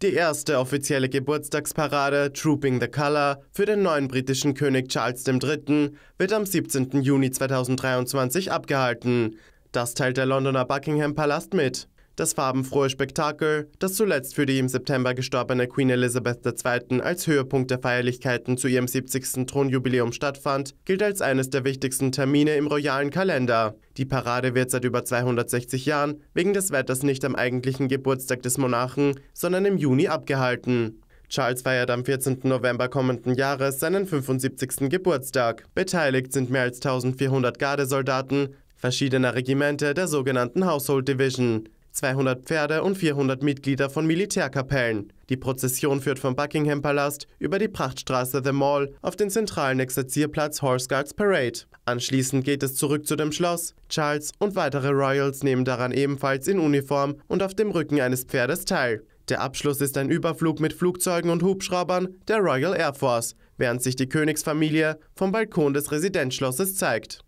Die erste offizielle Geburtstagsparade Trooping the Colour für den neuen britischen König Charles III. wird am 17. Juni 2023 abgehalten. Das teilt der Londoner Buckingham Palast mit. Das farbenfrohe Spektakel, das zuletzt für die im September gestorbene Queen Elizabeth II. als Höhepunkt der Feierlichkeiten zu ihrem 70. Thronjubiläum stattfand, gilt als eines der wichtigsten Termine im royalen Kalender. Die Parade wird seit über 260 Jahren wegen des Wetters nicht am eigentlichen Geburtstag des Monarchen, sondern im Juni abgehalten. Charles feiert am 14. November kommenden Jahres seinen 75. Geburtstag. Beteiligt sind mehr als 1400 Gardesoldaten verschiedener Regimente der sogenannten Household Division. 200 Pferde und 400 Mitglieder von Militärkapellen. Die Prozession führt vom Buckingham Palast über die Prachtstraße The Mall auf den zentralen Exerzierplatz Horse Guards Parade. Anschließend geht es zurück zu dem Schloss. Charles und weitere Royals nehmen daran ebenfalls in Uniform und auf dem Rücken eines Pferdes teil. Der Abschluss ist ein Überflug mit Flugzeugen und Hubschraubern der Royal Air Force, während sich die Königsfamilie vom Balkon des Residenzschlosses zeigt.